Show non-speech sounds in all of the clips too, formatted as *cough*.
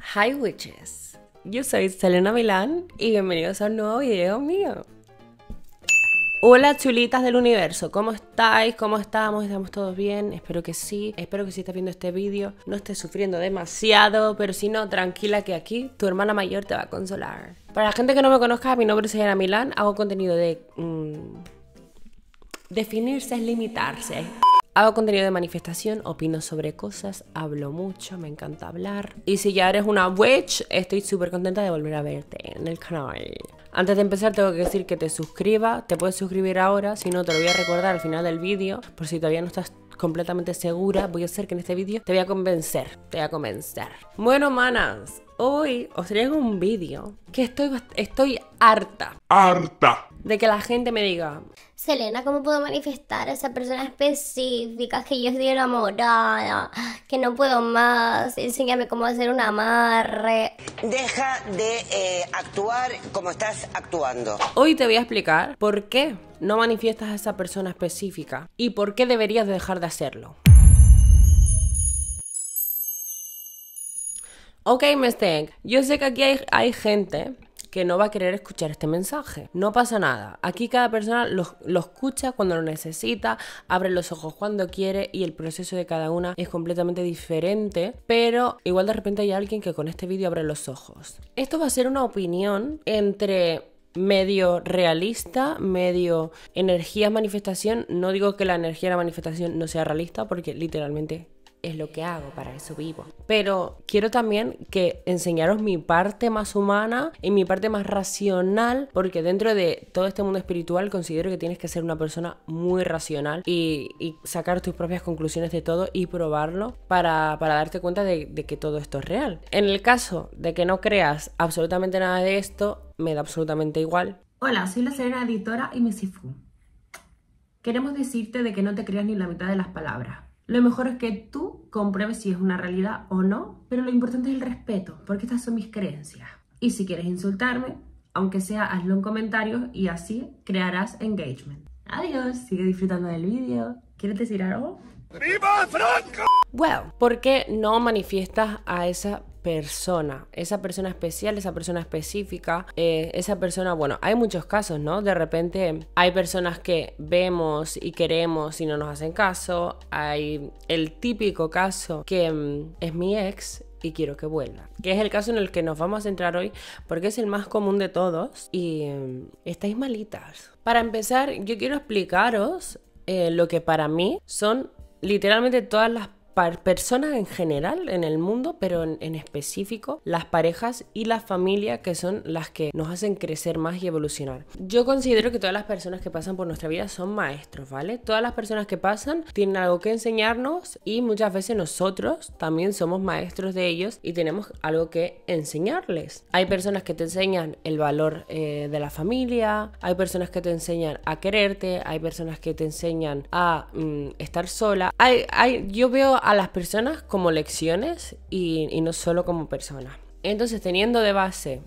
Hi witches, yo soy Selena Milán y bienvenidos a un nuevo video mío. Hola chulitas del universo, ¿cómo estáis? ¿Cómo estamos? ¿Estamos todos bien? Espero que sí, espero que si estás viendo este video no estés sufriendo demasiado, pero si no, tranquila que aquí tu hermana mayor te va a consolar. Para la gente que no me conozca, mi nombre es Selena Milán, hago contenido de... Mm, definirse es limitarse. Hago contenido de manifestación, opino sobre cosas, hablo mucho, me encanta hablar. Y si ya eres una witch, estoy súper contenta de volver a verte en el canal. Antes de empezar tengo que decir que te suscribas, te puedes suscribir ahora, si no te lo voy a recordar al final del vídeo, por si todavía no estás completamente segura, voy a hacer que en este vídeo te voy a convencer, te voy a convencer. Bueno, manas, hoy os traigo un vídeo que estoy, estoy harta. Harta de que la gente me diga, Selena, ¿cómo puedo manifestar a esa persona específica que yo estoy enamorada, que no puedo más? Enséñame cómo hacer un amarre. Deja de eh, actuar como estás actuando. Hoy te voy a explicar por qué no manifiestas a esa persona específica y por qué deberías dejar de hacerlo. Ok, mistake. yo sé que aquí hay gente que no va a querer escuchar este mensaje. No pasa nada. Aquí cada persona lo, escucha cuando lo necesita, abre los ojos cuando quiere y el proceso de cada una es completamente diferente, pero igual de repente hay alguien que con este vídeo abre los ojos. Esto va a ser una opinión entre medio realista, medio energía manifestación. No digo que la energía de la manifestación no sea realista, porque literalmente es lo que hago, para eso vivo. Pero quiero también que enseñaros mi parte más humana y mi parte más racional, porque dentro de todo este mundo espiritual considero que tienes que ser una persona muy racional y, sacar tus propias conclusiones de todo y probarlo para, darte cuenta de, que todo esto es real. En el caso de que no creas absolutamente nada de esto, me da absolutamente igual. Hola, soy la señora Editora y me Queremos decirte de que no te creas ni la mitad de las palabras lo mejor es que tú compruebes si es una realidad o no, pero lo importante es el respeto, porque estas son mis creencias. Y si quieres insultarme, aunque sea, hazlo en comentarios y así crearás engagement. Adiós, sigue disfrutando del vídeo. ¿Quieres decir algo? ¡Viva Franco! Well, ¿por qué no manifiestas a esa persona, esa persona especial, esa persona específica, eh, esa persona, bueno, hay muchos casos, ¿no? De repente hay personas que vemos y queremos y no nos hacen caso, hay el típico caso que mm, es mi ex, y quiero que vuelva. Que es el caso en el que nos vamos a centrar hoy porque es el más común de todos y mm, estáis malitas. Para empezar, yo quiero explicaros eh, lo que para mí son literalmente todas las personas en general en el mundo, pero en, específico las parejas y la familia que son las que nos hacen crecer más y evolucionar. Yo considero que todas las personas que pasan por nuestra vida son maestros, ¿vale? Todas las personas que pasan tienen algo que enseñarnos y muchas veces nosotros también somos maestros de ellos y tenemos algo que enseñarles. Hay personas que te enseñan el valor eh, de la familia, hay personas que te enseñan a quererte, hay personas que te enseñan a mm, estar sola. Hay, hay, yo veo a las personas como lecciones y, no solo como personas. Entonces, teniendo de base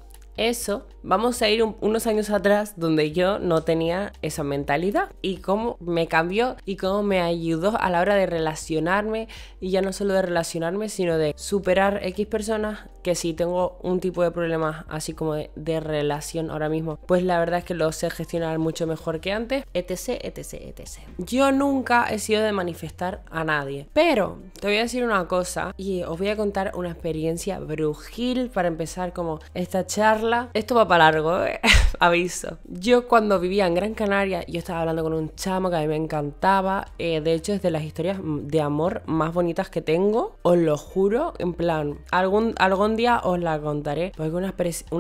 eso, vamos a ir unos años atrás donde yo no tenía esa mentalidad y cómo me cambió y cómo me ayudó a la hora de relacionarme y ya no solo de relacionarme, sino de superar X personas que si tengo un tipo de problemas así como de, de relación ahora mismo, pues la verdad es que lo sé gestionar mucho mejor que antes, etc, etc, etc. Yo nunca he sido de manifestar a nadie, pero te voy a decir una cosa y os voy a contar una experiencia brujil para empezar como esta charla esto va para largo, ¿eh? *laughs* aviso. Yo cuando vivía en Gran Canaria, yo estaba hablando con un chamo que a mí me encantaba. Eh, de hecho, es de las historias de amor más bonitas que tengo, os lo juro. En plan, algún, algún día os la contaré, fue una,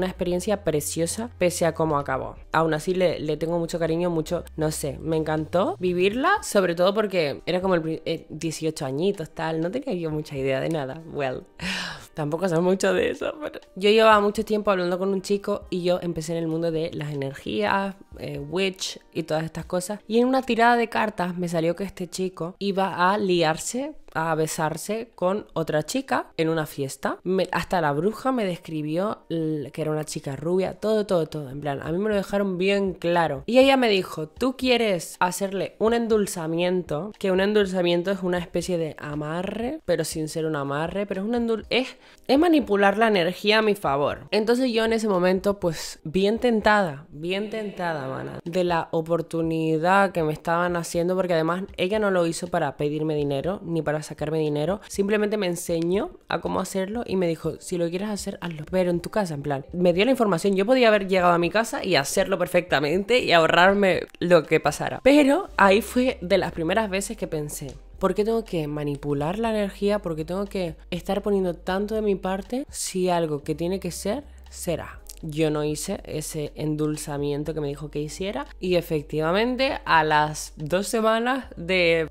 experiencia preciosa pese a cómo acabó. Aún así, le, le, tengo mucho cariño, mucho, no sé, me encantó vivirla, sobre todo porque era como el 18 eh, añitos, tal, no tenía yo mucha idea de nada. Well, *laughs* tampoco sé mucho de eso, yo llevaba mucho tiempo hablando con un chico y yo empecé en el mundo de las energías, eh, witch y todas estas cosas. Y en una tirada de cartas me salió que este chico iba a liarse a besarse con otra chica en una fiesta. hasta la bruja me describió que era una chica rubia, todo, todo, todo. En plan, a mí me lo dejaron bien claro. Y ella me dijo, tú quieres hacerle un endulzamiento, que un endulzamiento es una especie de amarre, pero sin ser un amarre, pero es un endul es, es manipular la energía a mi favor. Entonces yo en ese momento, pues, bien tentada, bien tentada, mana, de la oportunidad que me estaban haciendo, porque además ella no lo hizo para pedirme dinero ni para sacarme dinero. Simplemente me enseñó a cómo hacerlo y me dijo, si lo quieres hacer, hazlo, pero en tu casa, en plan. Me dio la información, yo podía haber llegado a mi casa y hacerlo perfectamente y ahorrarme lo que pasara. Pero ahí fue de las primeras veces que pensé, ¿Por qué tengo que manipular la energía? ¿Por qué tengo que estar poniendo tanto de mi parte si algo que tiene que ser será? yo no hice ese endulzamiento que me dijo que hiciera. Y efectivamente, a las dos semanas de,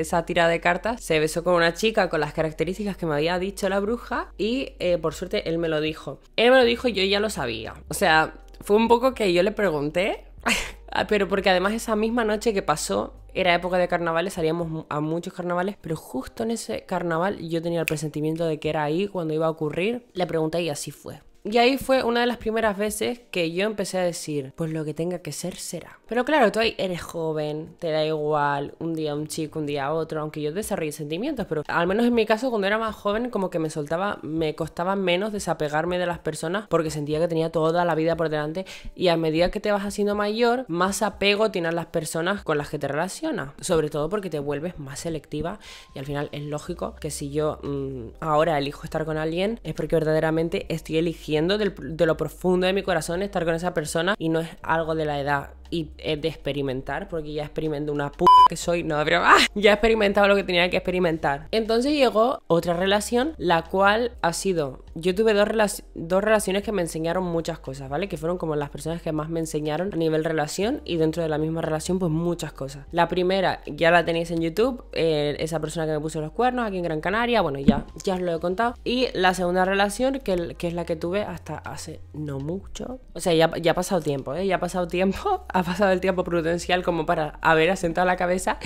esa tira de cartas, se besó con una chica con las características que me había dicho la bruja. Y eh, por suerte, él me lo dijo. Él me lo dijo y yo ya lo sabía. O sea, fue un poco que yo le pregunté. *laughs* Ah, pero porque además esa misma noche que pasó, era época de carnavales, salíamos a muchos carnavales, pero justo en ese carnaval yo tenía el presentimiento de que era ahí cuando iba a ocurrir. Le pregunté y así fue. Y ahí fue una de las primeras veces que yo empecé a decir, pues lo que tenga que ser será. Pero claro, tú ahí eres joven, te da igual, un día un chico, un día otro, aunque yo desarrolle sentimientos, pero al menos en mi caso cuando era más joven como que me soltaba, me costaba menos desapegarme de las personas porque sentía que tenía toda la vida por delante y a medida que te vas haciendo mayor, más apego tienes las personas con las que te relacionas, sobre todo porque te vuelves más selectiva y al final es lógico que si yo mm, ahora elijo estar con alguien es porque verdaderamente estoy eligiendo de lo profundo de mi corazón estar con esa persona y no es algo de la edad y es de experimentar, porque ya experimento una puta que soy, no, pero ah, ya he experimentado lo que tenía que experimentar. Entonces llegó otra relación, la cual ha sido, yo tuve dos, dos relaciones que me enseñaron muchas cosas, ¿vale? Que fueron como las personas que más me enseñaron a nivel relación y dentro de la misma relación, pues muchas cosas. La primera, ya la tenéis en YouTube, eh, esa persona que me puso los cuernos aquí en Gran Canaria, bueno, ya, ya os lo he contado. Y la segunda relación, que es la que tuve hasta hace no mucho. O sea, ya, ya, ha pasado tiempo, ¿eh? Ya ha pasado tiempo, *laughs* ha pasado el tiempo prudencial como para haber asentado la cabeza.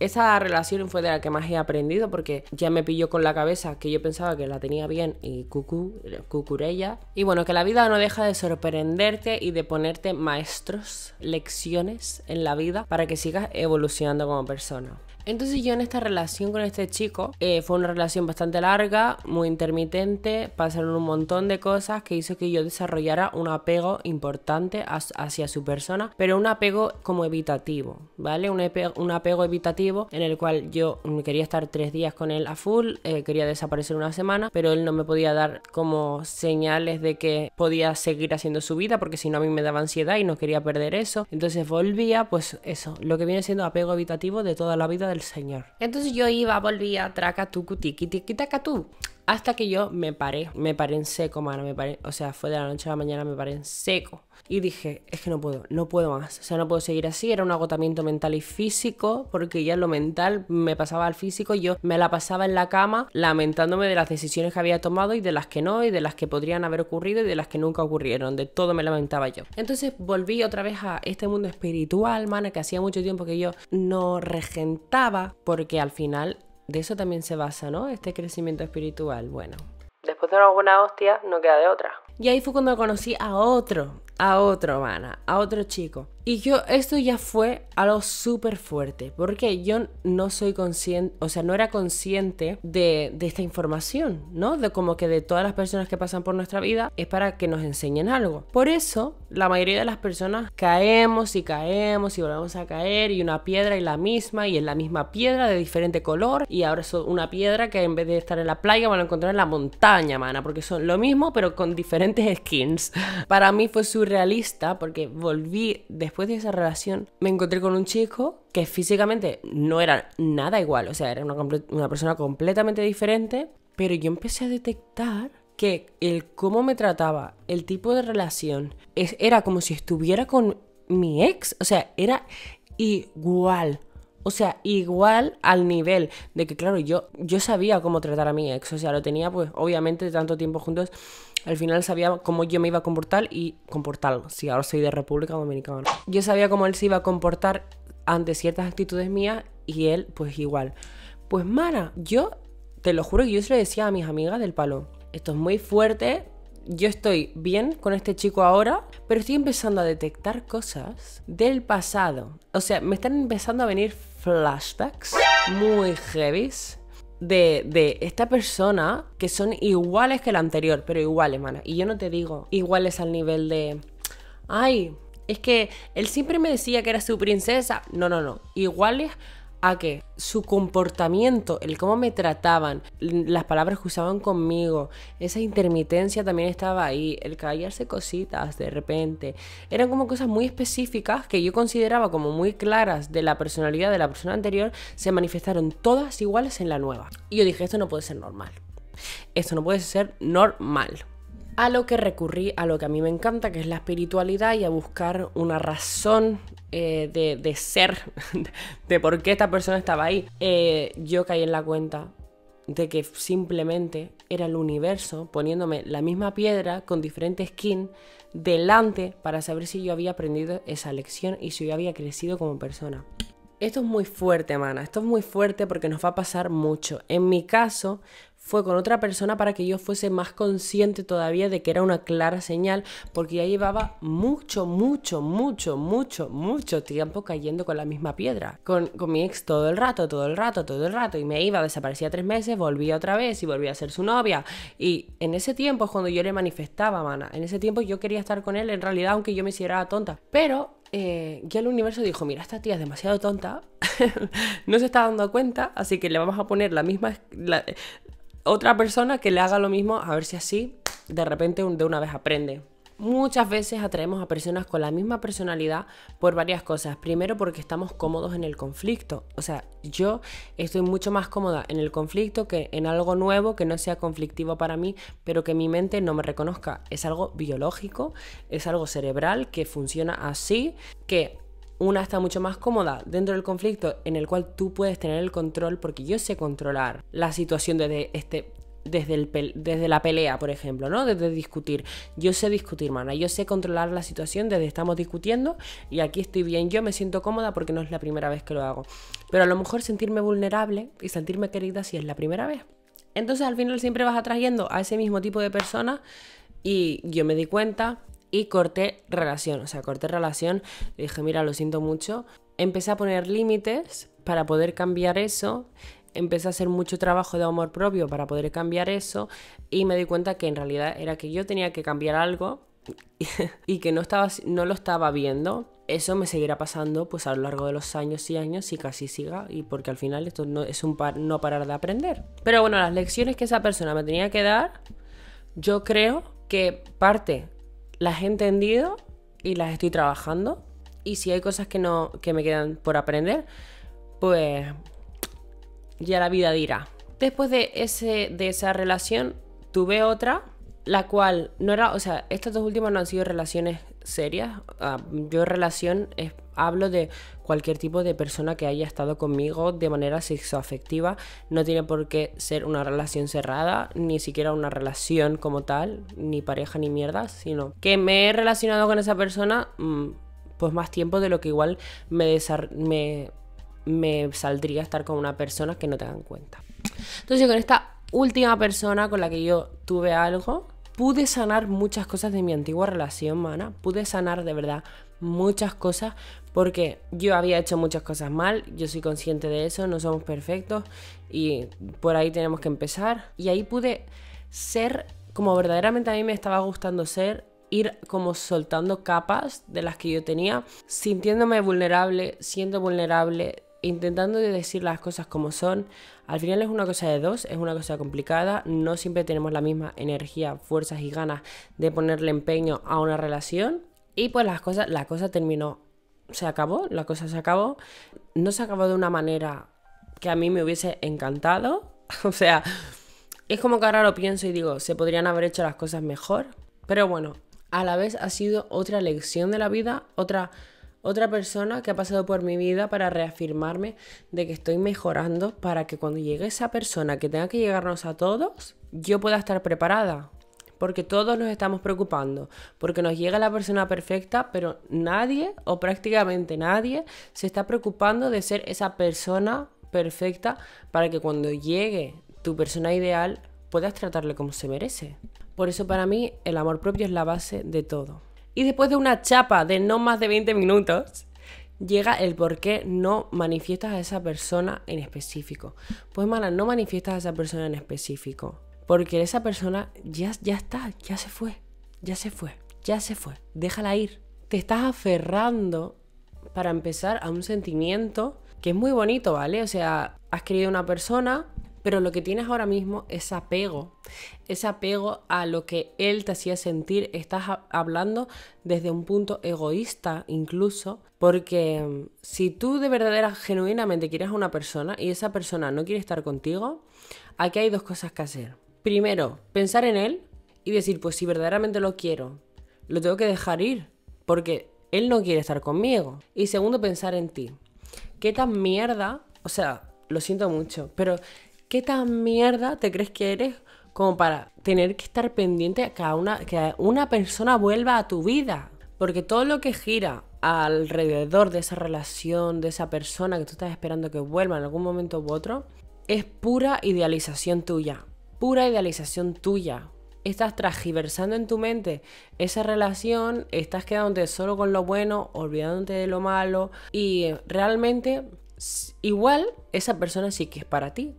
Esa relación fue de la que más he aprendido porque ya me pilló con la cabeza que yo pensaba que la tenía bien y cucu cucurella. Y bueno, que la vida no deja de sorprenderte y de ponerte maestros, lecciones en la vida para que sigas evolucionando como persona. Entonces yo en esta relación con este chico, eh, fue una relación bastante larga, muy intermitente, pasaron un montón de cosas que hizo que yo desarrollara un apego importante hacia su persona, pero un apego como evitativo, ¿vale? Un, apego, evitativo en el cual yo quería estar tres días con él a full, eh, quería desaparecer una semana, pero él no me podía dar como señales de que podía seguir haciendo su vida, porque si no a mí me daba ansiedad y no quería perder eso. Entonces volvía, pues eso, lo que viene siendo apego evitativo de toda la vida Señor. Entonces yo iba, volvía, traca tu, cutiqui, tiqui, taca hasta que yo me paré, me paré en seco, mano, me paré, o sea, fue de la noche a la mañana, me paré en seco. Y dije, es que no puedo, no puedo más, o sea, no puedo seguir así, era un agotamiento mental y físico, porque ya lo mental me pasaba al físico, yo me la pasaba en la cama lamentándome de las decisiones que había tomado y de las que no, y de las que podrían haber ocurrido y de las que nunca ocurrieron, de todo me lamentaba yo. Entonces volví otra vez a este mundo espiritual, mana, que hacía mucho tiempo que yo no regentaba, porque al final de eso también se basa, ¿no? Este crecimiento espiritual. Bueno, después de alguna hostia, no queda de otra. Y ahí fue cuando conocí a otro, a otro, mana, a otro chico. Y yo, esto ya fue algo súper fuerte, porque yo no soy consciente, o sea, no era consciente de, esta información, ¿no? De como que de todas las personas que pasan por nuestra vida es para que nos enseñen algo. Por eso, la mayoría de las personas caemos y caemos y volvemos a caer y una piedra y la misma y es la misma piedra de diferente color y ahora es una piedra que en vez de estar en la playa van a encontrar en la montaña, mana, porque son lo mismo pero con diferentes skins. *laughs* Para mí fue surrealista porque volví después después de esa relación me encontré con un chico que físicamente no era nada igual, o sea, era una, persona completamente diferente, pero yo empecé a detectar que el cómo me trataba, el tipo de relación, era como si estuviera con mi ex, o sea, era igual. O sea, igual al nivel de que, claro, yo, yo sabía cómo tratar a mi ex. O sea, lo tenía, pues, obviamente, tanto tiempo juntos al final sabía cómo yo me iba a comportar y comportarlo. Si ahora soy de República Dominicana. Yo sabía cómo él se iba a comportar ante ciertas actitudes mías y él pues igual. Pues Mara, yo te lo juro que yo se lo decía a mis amigas del palo. Esto es muy fuerte, yo estoy bien con este chico ahora, pero estoy empezando a detectar cosas del pasado. O sea, me están empezando a venir flashbacks muy heavies de, esta persona que son iguales que la anterior, pero iguales, mana. Y yo no te digo iguales al nivel de, ay, es que él siempre me decía que era su princesa. No, no, no. Iguales a que su comportamiento, el cómo me trataban, las palabras que usaban conmigo, esa intermitencia también estaba ahí, el callarse cositas de repente, eran como cosas muy específicas que yo consideraba como muy claras de la personalidad de la persona anterior, se manifestaron todas iguales en la nueva. Y yo dije, esto no puede ser normal. Esto no puede ser normal a lo que recurrí a lo que a mí me encanta, que es la espiritualidad y a buscar una razón eh, de, ser, *laughs* de por qué esta persona estaba ahí. Eh, yo caí en la cuenta de que simplemente era el universo poniéndome la misma piedra con diferente skin delante para saber si yo había aprendido esa lección y si yo había crecido como persona. Esto es muy fuerte, mana. Esto es muy fuerte porque nos va a pasar mucho. En mi caso, fue con otra persona para que yo fuese más consciente todavía de que era una clara señal, porque ya llevaba mucho, mucho, mucho, mucho, mucho tiempo cayendo con la misma piedra. Con, mi ex todo el rato, todo el rato, todo el rato, y me iba, desaparecía tres meses, volvía otra vez y volvía a ser su novia. Y en ese tiempo es cuando yo le manifestaba, mana, en ese tiempo yo quería estar con él, en realidad, aunque yo me hiciera tonta. Pero eh, ya el universo dijo, mira, esta tía es demasiado tonta, *laughs* no se está dando cuenta, así que le vamos a poner la misma, la, otra persona que le haga lo mismo, a ver si así de repente de una vez aprende. Muchas veces atraemos a personas con la misma personalidad por varias cosas. Primero porque estamos cómodos en el conflicto. O sea, yo estoy mucho más cómoda en el conflicto que en algo nuevo que no sea conflictivo para mí, pero que mi mente no me reconozca. Es algo biológico, es algo cerebral que funciona así, que una está mucho más cómoda dentro del conflicto en el cual tú puedes tener el control porque yo sé controlar la situación desde este desde, desde, la pelea, por ejemplo, ¿no? Desde discutir. Yo sé discutir, mana. Yo sé controlar la situación desde estamos discutiendo y aquí estoy bien. Yo me siento cómoda porque no es la primera vez que lo hago. Pero a lo mejor sentirme vulnerable y sentirme querida si es la primera vez. Entonces al final siempre vas atrayendo a ese mismo tipo de persona y yo me di cuenta y corté relación, o sea, corté relación, le dije, mira, lo siento mucho. Empecé a poner límites para poder cambiar eso, empecé a hacer mucho trabajo de amor propio para poder cambiar eso y me di cuenta que en realidad era que yo tenía que cambiar algo *laughs* y que no, estaba, no lo estaba viendo. Eso me seguirá pasando pues a lo largo de los años y años y casi siga y porque al final esto no, es un par, no parar de aprender. Pero bueno, las lecciones que esa persona me tenía que dar, yo creo que parte las he entendido y las estoy trabajando. Y si hay cosas que, no, que me quedan por aprender, pues ya la vida dirá. Después de, ese, de esa relación tuve otra, la cual no era, o sea, estas dos últimas no han sido relaciones serias. Ah, yo relación es hablo de cualquier tipo de persona que haya estado conmigo de manera sexoafectiva. No tiene por qué ser una relación cerrada, ni siquiera una relación como tal, ni pareja ni mierda, sino que me he relacionado con esa persona mm, pues más tiempo de lo que igual me, me, me saldría estar con una persona que no te dan cuenta. Entonces con esta última persona con la que yo tuve algo, pude sanar muchas cosas de mi antigua relación, mana. Pude sanar de verdad muchas cosas porque yo había hecho muchas cosas mal, yo soy consciente de eso, no somos perfectos y por ahí tenemos que empezar. Y ahí pude ser como verdaderamente a mí me estaba gustando ser, ir como soltando capas de las que yo tenía, sintiéndome vulnerable, siendo vulnerable, intentando decir las cosas como son. Al final es una cosa de dos, es una cosa complicada, no siempre tenemos la misma energía, fuerzas y ganas de ponerle empeño a una relación. Y pues las cosas, la cosa terminó, se acabó, la cosa se acabó. No se acabó de una manera que a mí me hubiese encantado. *laughs* o sea, es como que ahora lo pienso y digo, se podrían haber hecho las cosas mejor. Pero bueno, a la vez ha sido otra lección de la vida, otra otra persona que ha pasado por mi vida para reafirmarme de que estoy mejorando para que cuando llegue esa persona que tenga que llegarnos a todos, yo pueda estar preparada. Porque todos nos estamos preocupando, porque nos llega la persona perfecta, pero nadie o prácticamente nadie se está preocupando de ser esa persona perfecta para que cuando llegue tu persona ideal puedas tratarle como se merece. Por eso para mí el amor propio es la base de todo. Y después de una chapa de no más de 20 minutos, llega el por qué no manifiestas a esa persona en específico. Pues, mala, no manifiestas a esa persona en específico. Porque esa persona ya, ya está, ya se fue, ya se fue, ya se fue. Déjala ir. Te estás aferrando para empezar a un sentimiento que es muy bonito, ¿vale? O sea, has querido una persona, pero lo que tienes ahora mismo es apego, es apego a lo que él te hacía sentir. Estás hablando desde un punto egoísta incluso, porque mm, si tú de verdadera, genuinamente quieres a una persona y esa persona no quiere estar contigo, aquí hay dos cosas que hacer. Primero, pensar en él y decir, pues si verdaderamente lo quiero, lo tengo que dejar ir, porque él no quiere estar conmigo. Y segundo, pensar en ti. ¿Qué tan mierda? O sea, lo siento mucho, pero ¿Qué tan mierda te crees que eres como para tener que estar pendiente a una, que una persona vuelva a tu vida? Porque todo lo que gira alrededor de esa relación, de esa persona que tú estás esperando que vuelva en algún momento u otro, es pura idealización tuya. Pura idealización tuya. Estás transgiversando en tu mente esa relación, estás quedándote solo con lo bueno, olvidándote de lo malo y realmente igual esa persona sí que es para ti,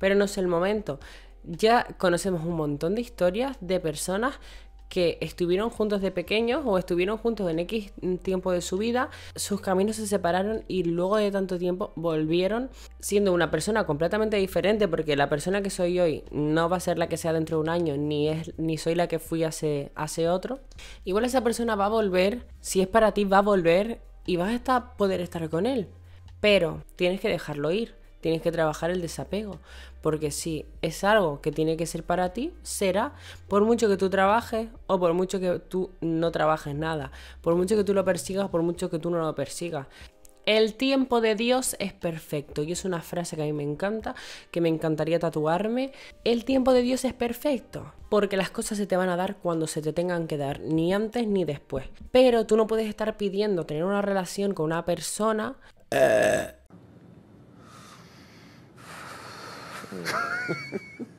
pero no es el momento. Ya conocemos un montón de historias de personas que estuvieron juntos de pequeños o estuvieron juntos en X tiempo de su vida, sus caminos se separaron y luego de tanto tiempo volvieron siendo una persona completamente diferente porque la persona que soy hoy no va a ser la que sea dentro de un año ni es ni soy la que fui hace hace otro. Igual esa persona va a volver, si es para ti va a volver y vas a poder estar con él, pero tienes que dejarlo ir. Tienes que trabajar el desapego, porque si es algo que tiene que ser para ti, será, por mucho que tú trabajes o por mucho que tú no trabajes nada, por mucho que tú lo persigas o por mucho que tú no lo persigas. El tiempo de Dios es perfecto. Y es una frase que a mí me encanta, que me encantaría tatuarme. El tiempo de Dios es perfecto. Porque las cosas se te van a dar cuando se te tengan que dar, ni antes ni después. Pero tú no puedes estar pidiendo tener una relación con una persona. Eh, *laughs*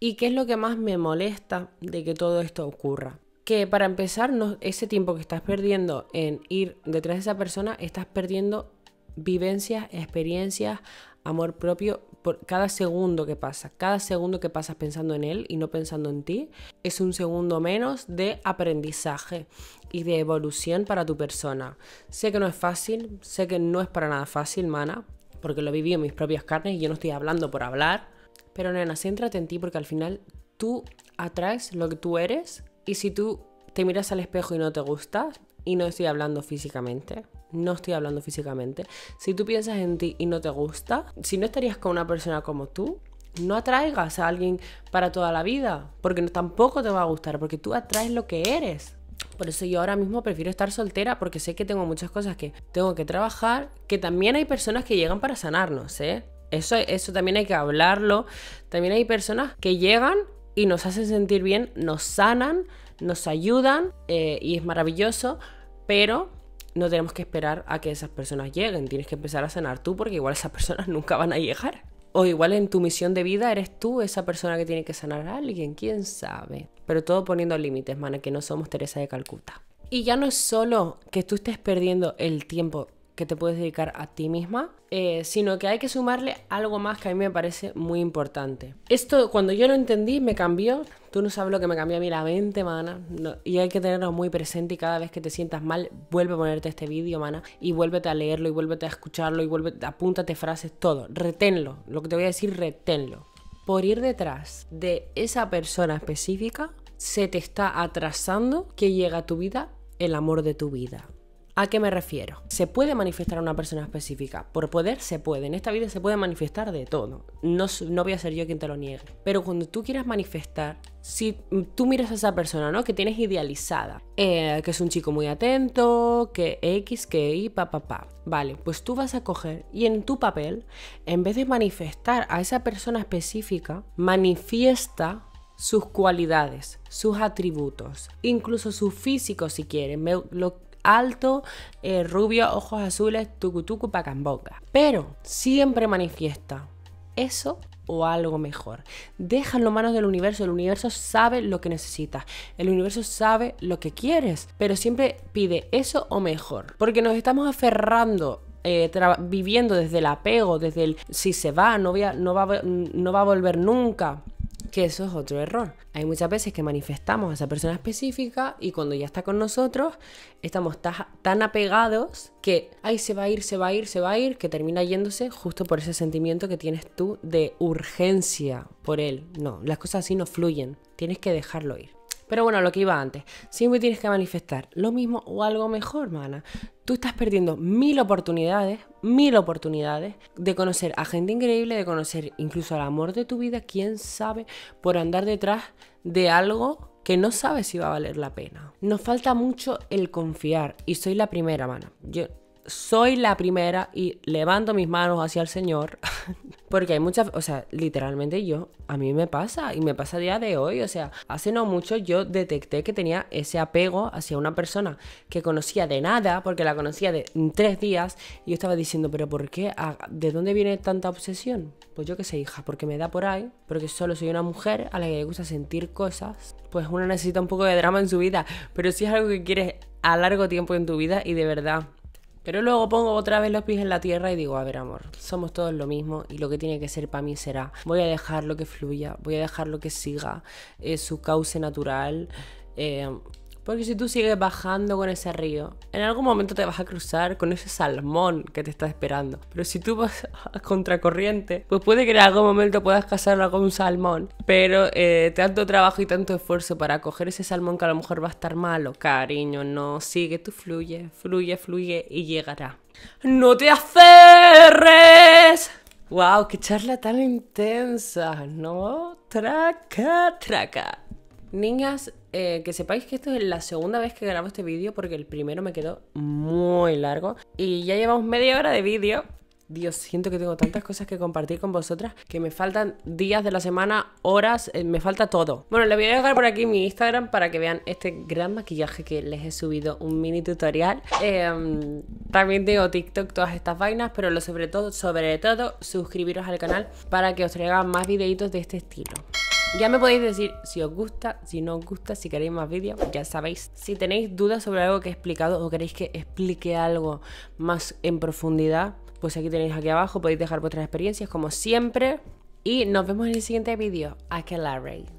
¿Y qué es lo que más me molesta de que todo esto ocurra? Que para empezar, ese tiempo que estás perdiendo en ir detrás de esa persona, estás perdiendo vivencias, experiencias, amor propio. Por cada segundo que pasa, cada segundo que pasas pensando en él y no pensando en ti, es un segundo menos de aprendizaje y de evolución para tu persona. Sé que no es fácil, sé que no es para nada fácil, mana, porque lo viví en mis propias carnes y yo no estoy hablando por hablar. Pero nena, céntrate en ti porque al final tú atraes lo que tú eres y si tú te miras al espejo y no te gustas, y no estoy hablando físicamente, no estoy hablando físicamente, si tú piensas en ti y no te gusta, si no estarías con una persona como tú, no atraigas a alguien para toda la vida, porque tampoco te va a gustar, porque tú atraes lo que eres. Por eso yo ahora mismo prefiero estar soltera porque sé que tengo muchas cosas que tengo que trabajar, que también hay personas que llegan para sanarnos, ¿eh? Eso, eso también hay que hablarlo. También hay personas que llegan y nos hacen sentir bien, nos sanan, nos ayudan eh, y es maravilloso, pero no tenemos que esperar a que esas personas lleguen. Tienes que empezar a sanar tú porque igual esas personas *laughs* nunca van a llegar. O igual en tu misión de vida eres tú esa persona que tiene que sanar a alguien, quién sabe pero todo poniendo límites, mana, que no somos Teresa de Calcuta. Y ya no es solo que tú estés perdiendo el tiempo que te puedes dedicar a ti misma, eh, sino que hay que sumarle algo más que a mí me parece muy importante. Esto cuando yo lo entendí me cambió, tú no sabes lo que me cambió a mí la mente, mana, y hay que tenerlo muy presente y cada vez que te sientas mal, vuelve a ponerte este vídeo, mana, y vuélvete a leerlo, y vuélvete a escucharlo, y vuélvete, apúntate frases, todo, reténlo, lo que te voy a decir, reténlo por ir detrás de esa persona específica, se te está atrasando que llega a tu vida el amor de tu vida. ¿A qué me refiero? Se puede manifestar a una persona específica. Por poder se puede. En esta vida se puede manifestar de todo. No, no voy a ser yo quien te lo niegue. Pero cuando tú quieras manifestar si tú miras a esa persona, ¿no? Que tienes idealizada, eh, que es un chico muy atento, que X, que Y, pa, pa, pa. Vale, pues tú vas a coger y en tu papel, en vez de manifestar a esa persona específica, manifiesta sus cualidades, sus atributos, incluso su físico si quieres, lo alto, eh, rubio, ojos azules, tucutucu, pacambonga. Pero siempre manifiesta eso o algo mejor. Deja en manos del universo. El universo sabe lo que necesitas. El universo sabe lo que quieres. Pero siempre pide eso o mejor. Porque nos estamos aferrando eh, viviendo desde el apego, desde el si se va, no, va, no va a volver nunca que eso es otro error. Hay muchas veces que manifestamos a esa persona específica y cuando ya está con nosotros estamos tan apegados que, ay, se va a ir, se va a ir, se va a ir, que termina yéndose justo por ese sentimiento que tienes tú de urgencia por él. No, las cosas así no fluyen, tienes que dejarlo ir. Pero bueno, lo que iba antes, siempre tienes que manifestar lo mismo o algo mejor, mana. Tú estás perdiendo mil oportunidades, mil oportunidades de conocer a gente increíble, de conocer incluso al amor de tu vida, quién sabe, por andar detrás de algo que no sabes si va a valer la pena. Nos falta mucho el confiar y soy la primera, mana. Yo soy la primera y levanto mis manos hacia el Señor *laughs* Porque hay muchas, o sea, literalmente yo, a mí me pasa y me pasa a día de hoy, o sea, hace no mucho yo detecté que tenía ese apego hacia una persona que conocía de nada, porque la conocía de tres días, y yo estaba diciendo, pero ¿por qué? Ah, ¿De dónde viene tanta obsesión? Pues yo qué sé, hija, porque me da por ahí, porque solo soy una mujer a la que le gusta sentir cosas, pues uno necesita un poco de drama en su vida, pero si es algo que quieres a largo tiempo en tu vida y de verdad pero luego pongo otra vez los pies en la tierra y digo, a ver amor, somos todos lo mismo y lo que tiene que ser para mí será, voy a dejar lo que fluya, voy a dejar lo que siga, eh, su cauce natural. Eh, porque si tú sigues bajando con ese río, en algún momento te vas a cruzar con ese salmón que te está esperando. Pero si tú vas a contracorriente, pues puede que en algún momento puedas casarla con un salmón. Pero eh, tanto trabajo y tanto esfuerzo para coger ese salmón que a lo mejor va a estar malo. Cariño, no, sigue, tú fluye, fluye, fluye y llegará. ¡No te aferres! ¡Wow! ¡Qué charla tan intensa! ¿No? ¡Traca, traca! Niñas, eh, que sepáis que esto es la segunda vez que grabo este vídeo porque el primero me quedó muy largo y ya llevamos media hora de vídeo. Dios, siento que tengo tantas cosas que compartir con vosotras que me faltan días de la semana, horas, eh, me falta todo. Bueno, les voy a dejar por aquí mi Instagram para que vean este gran maquillaje que les he subido, un mini tutorial. Em, también tengo TikTok, todas estas vainas, pero lo sobre todo, sobre todo, suscribiros al canal para que os traiga más videitos de este estilo. Ya me podéis decir si os gusta, si no os gusta, si queréis más vídeos, ya sabéis. Si tenéis dudas sobre algo que he explicado o queréis que explique algo más en profundidad, pues aquí tenéis aquí abajo, podéis dejar vuestras experiencias como siempre. Y nos vemos en el siguiente vídeo. Aquelarre.